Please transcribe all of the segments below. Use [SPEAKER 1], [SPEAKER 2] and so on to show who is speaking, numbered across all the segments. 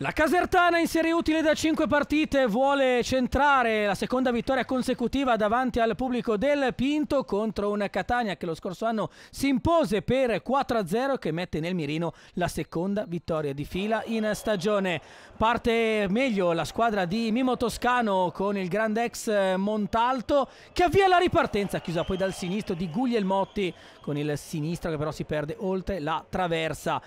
[SPEAKER 1] La Casertana in serie utile da 5 partite vuole centrare la seconda vittoria consecutiva davanti al pubblico del Pinto contro una Catania che lo scorso anno si impose per 4-0 che mette nel mirino la seconda vittoria di fila in stagione. Parte meglio la squadra di Mimo Toscano con il grande ex Montalto che avvia la ripartenza chiusa poi dal sinistro di Guglielmotti con il sinistro che però si perde oltre la traversa.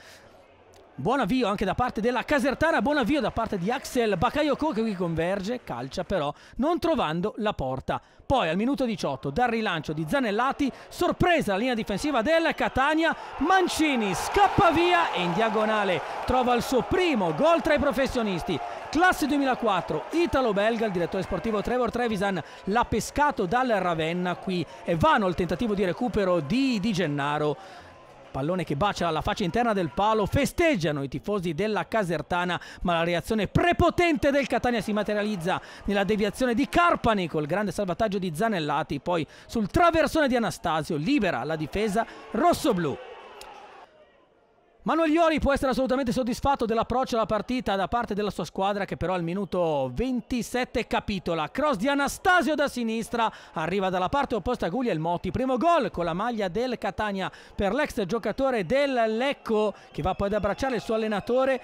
[SPEAKER 1] Buon avvio anche da parte della Casertana, buon avvio da parte di Axel Bakayoko che qui converge, calcia però non trovando la porta. Poi al minuto 18 dal rilancio di Zanellati, sorpresa la linea difensiva del Catania, Mancini scappa via e in diagonale trova il suo primo gol tra i professionisti. Classe 2004, italo-belga, il direttore sportivo Trevor Trevisan l'ha pescato dal Ravenna qui e vano il tentativo di recupero di Di Gennaro. Pallone che bacia alla faccia interna del palo, festeggiano i tifosi della Casertana, ma la reazione prepotente del Catania si materializza nella deviazione di Carpani col grande salvataggio di Zanellati, poi sul traversone di Anastasio libera la difesa rossoblù. Manogliori può essere assolutamente soddisfatto dell'approccio alla partita da parte della sua squadra che però al minuto 27 capitola. Cross di Anastasio da sinistra, arriva dalla parte opposta Guglia il Motti. Primo gol con la maglia del Catania per l'ex giocatore del Lecco che va poi ad abbracciare il suo allenatore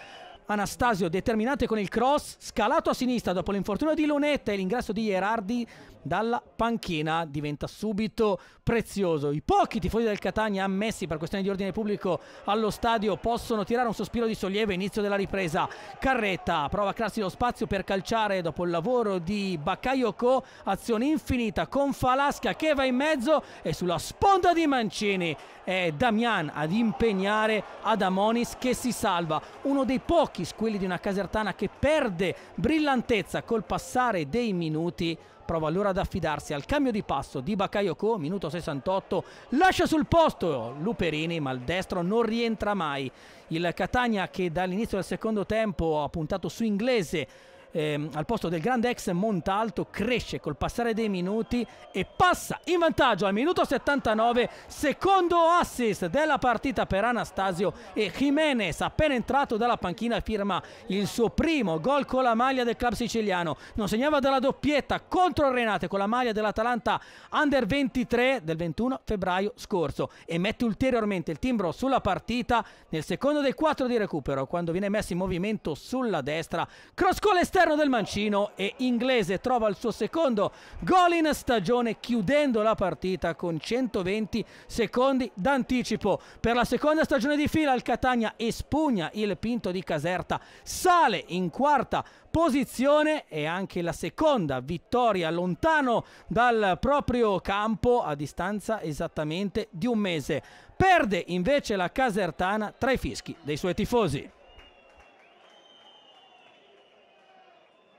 [SPEAKER 1] Anastasio determinante con il cross, scalato a sinistra dopo l'infortunio di Lunetta e l'ingresso di Gerardi dalla panchina diventa subito prezioso. I pochi tifosi del Catania ammessi per questioni di ordine pubblico allo stadio possono tirare un sospiro di sollievo inizio della ripresa. Carretta prova a crearsi lo spazio per calciare dopo il lavoro di Baccaiocco, azione infinita con Falasca che va in mezzo e sulla sponda di Mancini è Damian ad impegnare Adamonis che si salva, uno dei pochi Marchis, quelli di una Casertana che perde brillantezza col passare dei minuti prova allora ad affidarsi al cambio di passo di Bakayoko, minuto 68, lascia sul posto Luperini, ma il destro non rientra mai. Il Catania che dall'inizio del secondo tempo ha puntato su Inglese ehm, al posto del grande ex Montalto cresce col passare dei minuti e passa in vantaggio al minuto 79 secondo assist della partita per Anastasio e Jimenez appena entrato dalla panchina firma il suo primo gol con la maglia del club siciliano non segnava dalla doppietta contro Renate con la maglia dell'Atalanta Under 23 del 21 febbraio scorso e mette ulteriormente il timbro sulla partita nel secondo dei 4 di recupero quando viene messo in movimento sulla destra cross con l'esterno Esterno del mancino e inglese trova il suo secondo gol in stagione chiudendo la partita con 120 secondi d'anticipo. Per la seconda stagione di fila il Catania espugna il Pinto di Caserta, sale in quarta posizione e anche la seconda vittoria lontano dal proprio campo a distanza esattamente di un mese. Perde invece la Casertana tra i fischi dei suoi tifosi.